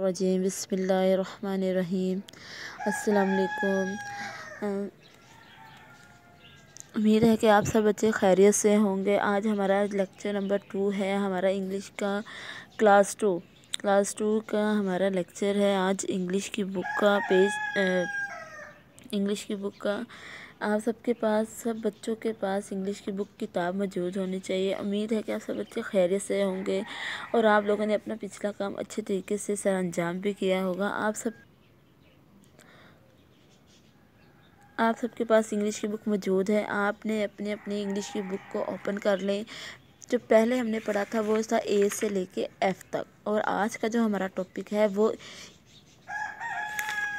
रजीम बसमीम अल्लाम उम्मीद है कि आप सब बच्चे खैरियत से होंगे आज हमारा लेक्चर नंबर टू है हमारा इंग्लिश का क्लास टू क्लास टू का हमारा लेक्चर है आज इंग्लिश की बुक का पेज इंग्लिश की बुक का आप सबके पास सब बच्चों के पास इंग्लिश की बुक किताब मौजूद होनी चाहिए उम्मीद है कि आप सब बच्चे खैरियत से होंगे और आप लोगों ने अपना पिछला काम अच्छे तरीके से सर अंजाम भी किया होगा आप सब आप सबके पास इंग्लिश की बुक मौजूद है आपने अपने अपने इंग्लिश की बुक को ओपन कर लें जो पहले हमने पढ़ा था वो था ए से लेके एफ़ तक और आज का जो हमारा टॉपिक है वो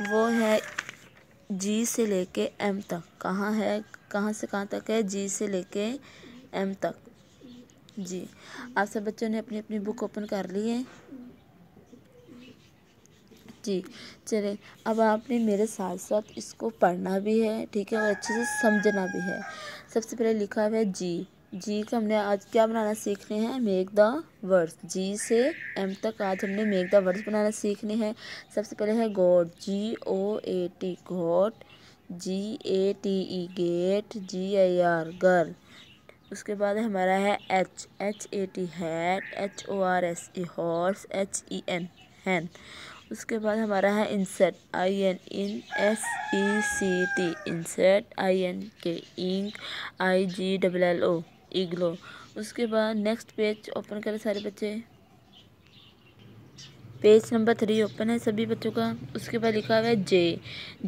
वो है जी से लेके एम तक कहाँ है कहाँ से कहाँ तक है जी से लेके एम तक जी आप सब बच्चों ने अपनी अपनी बुक ओपन कर ली है जी चले अब आपने मेरे साथ साथ इसको पढ़ना भी है ठीक है और अच्छे से समझना भी है सबसे पहले लिखा हुआ है जी जी का तो हमने आज क्या बनाना सीखने हैं मेक द वर्ड्स जी से एम तक आज हमने मेक द वर्ड्स बनाना सीखने हैं सबसे पहले है goat G O A T goat G A T E gate G I R girl उसके बाद हमारा है H H A T hat H O R S E horse H E N hen उसके बाद हमारा है insect I N in S E C T insect I N K ink I G double L O igloo उसके बाद next page open करें सारे बच्चे page number three open है सभी बच्चों का उसके बाद लिखा हुआ है जे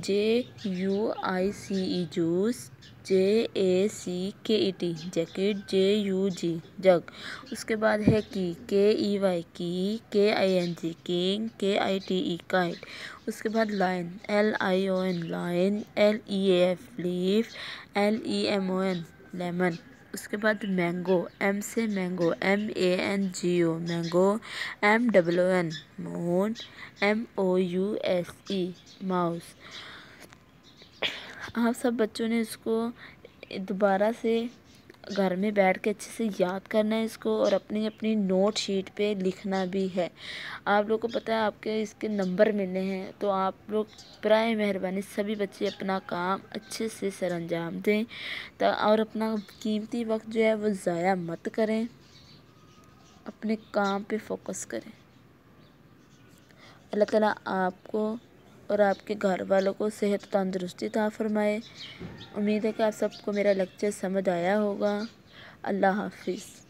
जे you I C E juice J A C K E T jacket J U G jug उसके बाद है की के ई वाई की के आई एन जी किंग के आई टी ई काइट उसके बाद lion L I O N lion L E F leaf L E M O N lemon उसके बाद मैंगो एम से mango M A N G O mango M double O N moon M O U S E mouse आप सब बच्चों ने इसको दोबारा से घर में बैठ के अच्छे से याद करना है इसको और अपनी अपनी नोट शीट पे लिखना भी है आप लोग को पता है आपके इसके नंबर मिलने हैं तो आप लोग प्राय मेहरबानी सभी बच्चे अपना काम अच्छे से सर अंजाम दें और अपना कीमती वक्त जो है वो ज़ाया मत करें अपने काम पे फोकस करें अल्लाह ताला आपको और आपके घर वालों को सेहत तंदुरुस्ती था फरमाए उम्मीद है कि आप सबको मेरा लेक्चर समझ आया होगा अल्लाह हाफिज़